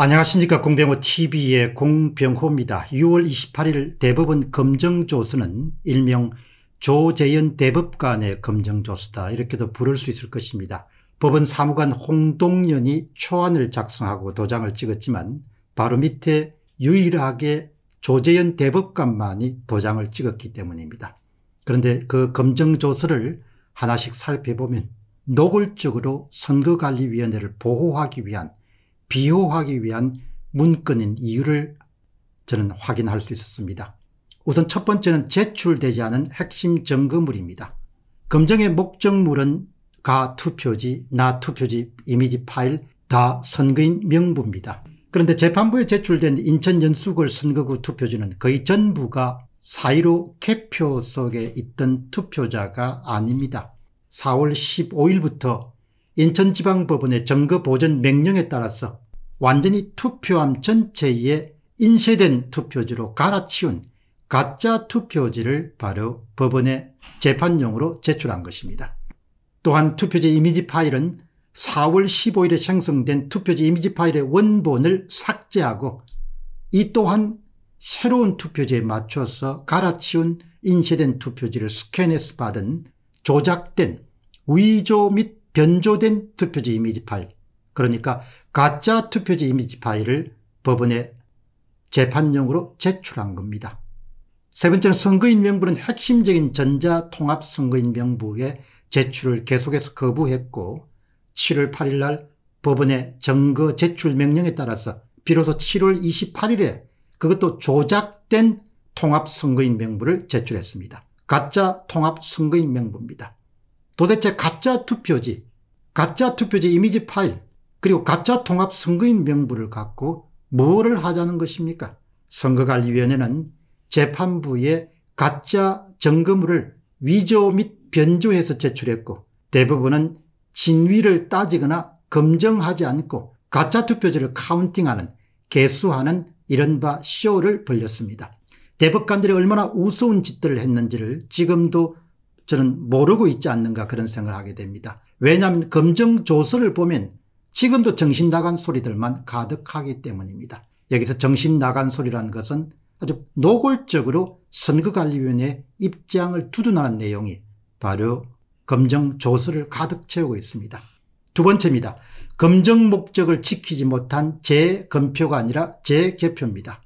안녕하십니까 공병호TV의 공병호입니다. 6월 28일 대법원 검정조서는 일명 조재현 대법관의 검정조서다 이렇게도 부를 수 있을 것입니다. 법원 사무관 홍동연이 초안을 작성하고 도장을 찍었지만 바로 밑에 유일하게 조재현 대법관만이 도장을 찍었기 때문입니다. 그런데 그 검정조서를 하나씩 살펴보면 노골적으로 선거관리위원회를 보호하기 위한 비호하기 위한 문건인 이유를 저는 확인할 수 있었습니다. 우선 첫 번째는 제출되지 않은 핵심 점검물입니다. 검증의 목적물은 가 투표지, 나 투표지, 이미지 파일 다 선거인 명부입니다. 그런데 재판부에 제출된 인천 연수구 선거구 투표지는 거의 전부가 사이로 개표 속에 있던 투표자가 아닙니다. 4월 15일부터 인천지방법원의 정거보전 명령에 따라서 완전히 투표함 전체의 인쇄된 투표지로 갈아치운 가짜 투표지를 바로 법원의 재판용으로 제출한 것입니다. 또한 투표지 이미지 파일은 4월 15일에 생성된 투표지 이미지 파일의 원본을 삭제하고 이 또한 새로운 투표지에 맞춰서 갈아치운 인쇄된 투표지를 스캔해서 받은 조작된 위조 및 변조된 투표지 이미지 파일, 그러니까 가짜 투표지 이미지 파일을 법원에 재판용으로 제출한 겁니다. 세 번째는 선거인 명부는 핵심적인 전자통합선거인 명부에 제출을 계속해서 거부했고 7월 8일 날 법원의 증거 제출 명령에 따라서 비로소 7월 28일에 그것도 조작된 통합선거인 명부를 제출했습니다. 가짜 통합선거인 명부입니다. 도대체 가짜 투표지 가짜 투표지 이미지 파일 그리고 가짜 통합 선거인 명부를 갖고 뭐를 하자는 것입니까? 선거관리위원회는 재판부에 가짜 점검물을 위조 및 변조해서 제출했고 대부분은 진위를 따지거나 검증하지 않고 가짜 투표지를 카운팅하는 개수하는 이른바 쇼를 벌렸습니다 대법관들이 얼마나 우스운 짓들을 했는지를 지금도 저는 모르고 있지 않는가 그런 생각을 하게 됩니다. 왜냐하면 검증 조서를 보면 지금도 정신 나간 소리들만 가득하기 때문입니다. 여기서 정신 나간 소리라는 것은 아주 노골적으로 선거관리위원회 입장을 두둔하는 내용이 바로 검증 조서를 가득 채우고 있습니다. 두 번째입니다. 검증 목적을 지키지 못한 재검표가 아니라 재개표입니다.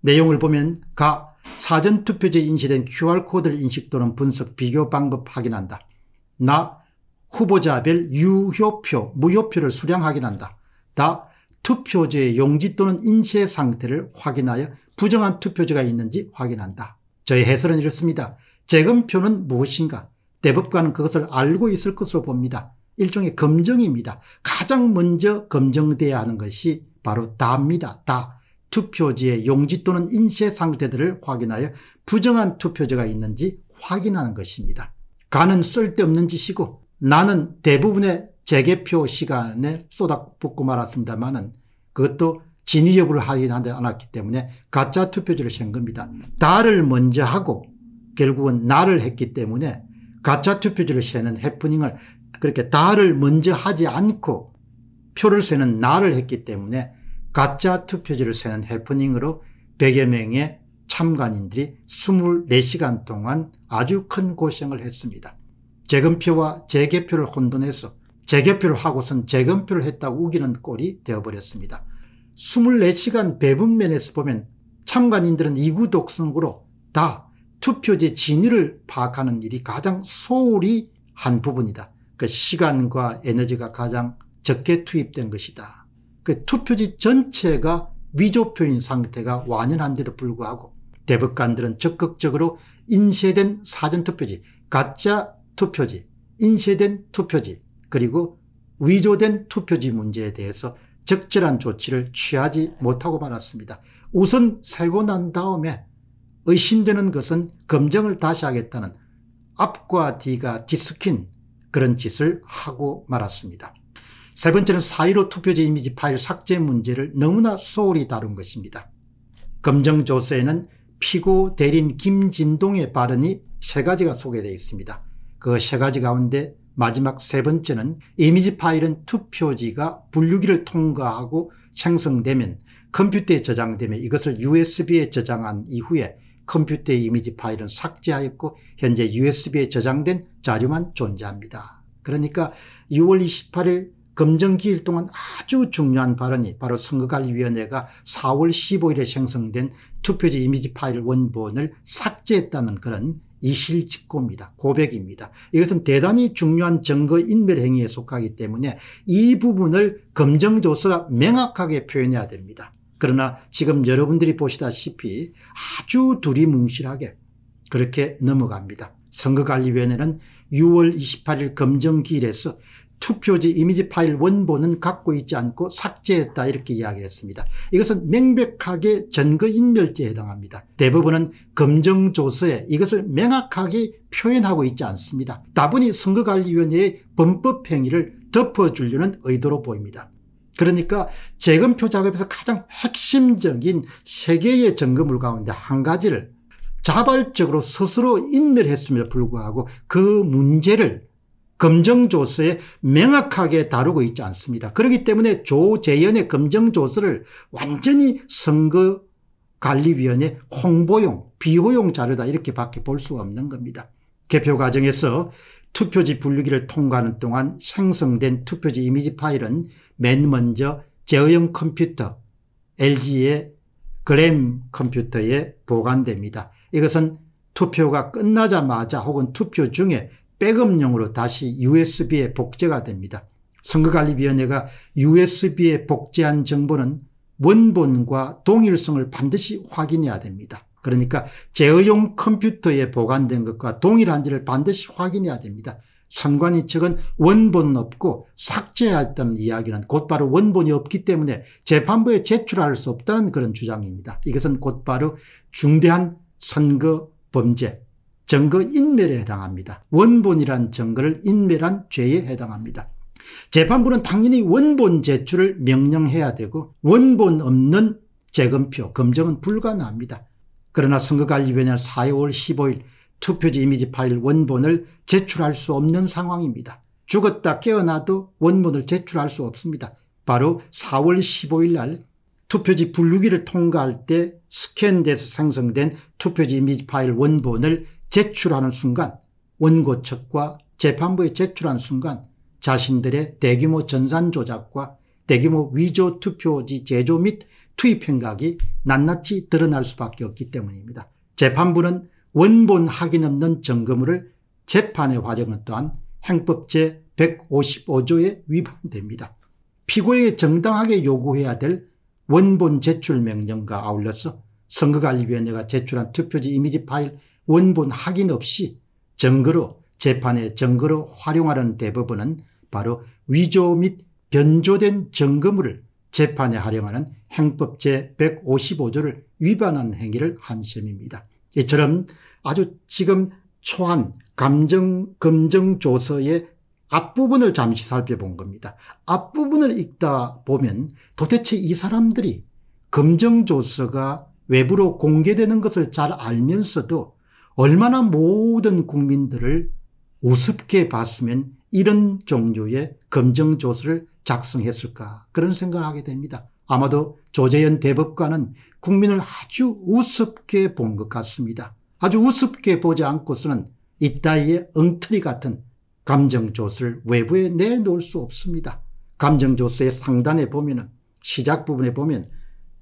내용을 보면 가 사전투표제 인쇄된 QR코드를 인식 또는 분석 비교 방법 확인한다. 나 후보자별 유효표, 무효표를 수량확인 한다. 다 투표지의 용지 또는 인쇄 상태를 확인하여 부정한 투표지가 있는지 확인한다. 저의 해설은 이렇습니다. 재검표는 무엇인가? 대법관은 그것을 알고 있을 것으로 봅니다. 일종의 검증입니다. 가장 먼저 검증돼야 하는 것이 바로 다입니다. 다. 투표지의 용지 또는 인쇄 상태들을 확인하여 부정한 투표지가 있는지 확인하는 것입니다. 가는 쓸데없는 짓이고 나는 대부분의 재개표 시간에 쏟아붓고 말았습니다만은 그것도 진위 여부를 하진 않았기 때문에 가짜 투표지를 센 겁니다. 나를 먼저 하고 결국은 나를 했기 때문에 가짜 투표지를 세는 해프닝을 그렇게 나를 먼저 하지 않고 표를 세는 나를 했기 때문에 가짜 투표지를 세는 해프닝으로 100여 명의 참관인들이 24시간 동안 아주 큰 고생을 했습니다. 재검표와 재개표를 혼돈해서 재개표를 하고선 재검표를 했다고 우기는 꼴이 되어버렸습니다. 24시간 배분면에서 보면 참관인들은 이구독성으로 다 투표지 진위를 파악하는 일이 가장 소홀히 한 부분이다. 그 시간과 에너지가 가장 적게 투입된 것이다. 그 투표지 전체가 위조표인 상태가 완연한데도 불구하고 대법관들은 적극적으로 인쇄된 사전투표지 가짜 투표지, 인쇄된 투표지, 그리고 위조된 투표지 문제에 대해서 적절한 조치를 취하지 못하고 말았습니다. 우선 세고난 다음에 의심되는 것은 검증을 다시 하겠다는 앞과 뒤가 뒤섞인 그런 짓을 하고 말았습니다. 세 번째는 4.15 투표지 이미지 파일 삭제 문제를 너무나 소홀히 다룬 것입니다. 검증조서에는 피고 대리인 김진동의 발언이 세 가지가 소개되어 있습니다. 그세 가지 가운데 마지막 세 번째는 이미지 파일은 투표지가 분류기를 통과하고 생성되면 컴퓨터에 저장되며 이것을 USB에 저장한 이후에 컴퓨터의 이미지 파일은 삭제하였고 현재 USB에 저장된 자료만 존재합니다. 그러니까 6월 28일 검증기일 동안 아주 중요한 발언이 바로 선거관리위원회가 4월 15일에 생성된 투표지 이미지 파일 원본을 삭제했다는 그런 이실직고입니다. 고백입니다. 이것은 대단히 중요한 증거인멸 행위에 속하기 때문에 이 부분을 검정조서가 명확하게 표현해야 됩니다. 그러나 지금 여러분들이 보시다시피 아주 두리뭉실하게 그렇게 넘어갑니다. 선거관리위원회는 6월 28일 검정기일에서 투표지 이미지 파일 원본은 갖고 있지 않고 삭제했다 이렇게 이야기를 했습니다. 이것은 명백하게 전거인멸죄에 해당합니다. 대부분은 검정조서에 이것을 명확하게 표현하고 있지 않습니다. 다분히 선거관리위원회의 범법행위를 덮어주려는 의도로 보입니다. 그러니까 재검표 작업에서 가장 핵심적인 세 개의 점검물 가운데 한 가지를 자발적으로 스스로 인멸했음에도 불구하고 그 문제를 검정조서에 명확하게 다루고 있지 않습니다. 그렇기 때문에 조재연의 검정조서를 완전히 선거관리위원회 홍보용, 비호용 자료다 이렇게 밖에 볼 수가 없는 겁니다. 개표 과정에서 투표지 분류기를 통과하는 동안 생성된 투표지 이미지 파일은 맨 먼저 제어용 컴퓨터 LG의 그램 컴퓨터에 보관됩니다. 이것은 투표가 끝나자마자 혹은 투표 중에 백업용으로 다시 USB에 복제가 됩니다. 선거관리위원회가 USB에 복제한 정보는 원본과 동일성을 반드시 확인해야 됩니다. 그러니까 제어용 컴퓨터에 보관된 것과 동일한지를 반드시 확인해야 됩니다. 선관위 측은 원본은 없고 삭제했다는 이야기는 곧바로 원본이 없기 때문에 재판부에 제출할 수 없다는 그런 주장입니다. 이것은 곧바로 중대한 선거 범죄 증거 인멸에 해당합니다. 원본이란 증거를 인멸한 죄에 해당합니다. 재판부는 당연히 원본 제출을 명령해야 되고 원본 없는 재검표, 검증은 불가능합니다. 그러나 선거관리위원회는 4월 15일 투표지 이미지 파일 원본을 제출할 수 없는 상황입니다. 죽었다 깨어나도 원본을 제출할 수 없습니다. 바로 4월 15일 날 투표지 분류기를 통과할 때 스캔돼서 생성된 투표지 이미지 파일 원본을 제출하는 순간 원고 측과 재판부에 제출한 순간 자신들의 대규모 전산 조작과 대규모 위조 투표지 제조 및 투입 행각이 낱낱이 드러날 수밖에 없기 때문입니다. 재판부는 원본 확인 없는 점검을 재판에 활용한 또한 행법 제155조에 위반됩니다. 피고에게 정당하게 요구해야 될 원본 제출 명령과 아울러서 선거관리위원회가 제출한 투표지 이미지 파일 원본 확인 없이 증거로 재판의 증거로 활용하는 대법원은 바로 위조 및 변조된 증거물을 재판에 활용하는 행법 제155조를 위반한 행위를 한 셈입니다. 이처럼 아주 지금 초안 감정 검증 조서의 앞부분을 잠시 살펴본 겁니다. 앞부분을 읽다 보면 도대체 이 사람들이 검증 조서가 외부로 공개되는 것을 잘 알면서도 얼마나 모든 국민들을 우습게 봤으면 이런 종류의 검증조서를 작성했을까 그런 생각을 하게 됩니다. 아마도 조재현 대법관은 국민을 아주 우습게 본 것 같습니다. 아주 우습게 보지 않고서는 이따위의 엉터리 같은 감정조서를 외부에 내놓을 수 없습니다. 감정조서의 상단에 보면 은 시작 부분에 보면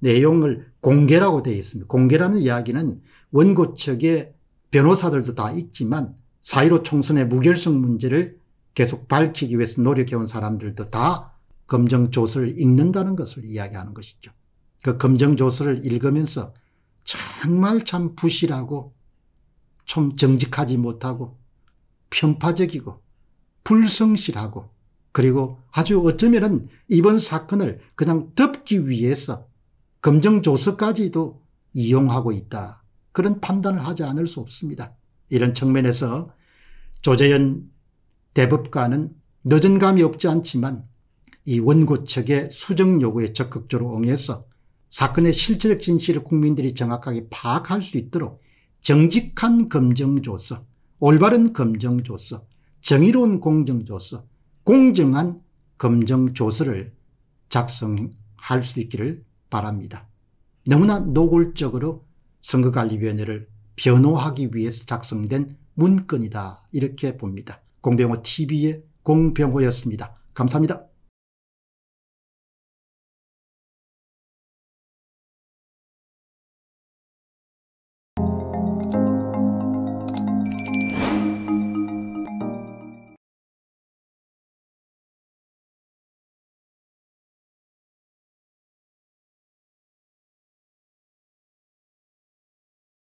내용을 공개라고 되어 있습니다. 공개라는 이야기는 원고 측의 변호사들도 다있지만 사1로 총선의 무결성 문제를 계속 밝히기 위해서 노력해온 사람들도 다 검정조서를 읽는다는 것을 이야기하는 것이죠. 그 검정조서를 읽으면서 정말 참 부실하고 좀 정직하지 못하고 편파적이고 불성실하고 그리고 아주 어쩌면은 이번 사건을 그냥 덮기 위해서 검정조서까지도 이용하고 있다. 그런 판단을 하지 않을 수 없습니다. 이런 측면에서 조재현 대법관은 늦은 감이 없지 않지만 이 원고 측의 수정 요구에 적극적으로 응해서 사건의 실체적 진실을 국민들이 정확하게 파악할 수 있도록 정직한 검증조서 올바른 검증조서 정의로운 공정조서 공정한 검증조서를 작성할 수 있기를 바랍니다. 너무나 노골적으로 선거관리위원회를 변호하기 위해서 작성된 문건이다 이렇게 봅니다. 공병호 TV의 공병호였습니다. 감사합니다.